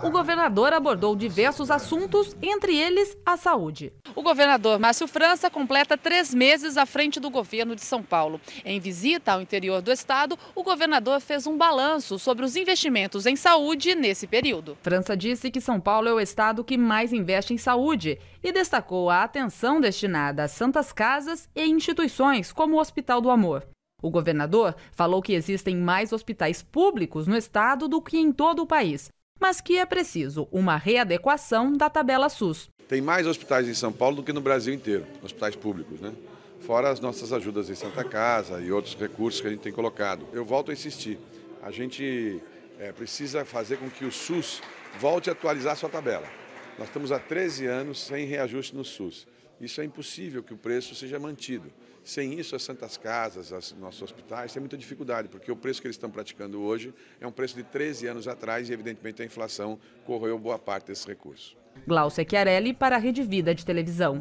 o governador abordou diversos assuntos, entre eles a saúde. O governador Márcio França completa três meses à frente do governo de São Paulo. Em visita ao interior do estado, o governador fez um balanço sobre os investimentos em saúde nesse período. França disse que São Paulo é o estado que mais investe em saúde e destacou a atenção destinada a santas casas e instituições como o Hospital do Amor. O governador falou que existem mais hospitais públicos no estado do que em todo o país mas que é preciso uma readequação da tabela SUS. Tem mais hospitais em São Paulo do que no Brasil inteiro, hospitais públicos, né? Fora as nossas ajudas em Santa Casa e outros recursos que a gente tem colocado. Eu volto a insistir, a gente é, precisa fazer com que o SUS volte a atualizar a sua tabela. Nós estamos há 13 anos sem reajuste no SUS. Isso é impossível que o preço seja mantido. Sem isso, as Santas Casas, os nossos hospitais têm muita dificuldade, porque o preço que eles estão praticando hoje é um preço de 13 anos atrás e, evidentemente, a inflação corroeu boa parte desse recurso. Glaucia Chiarelli para a Rede Vida de Televisão.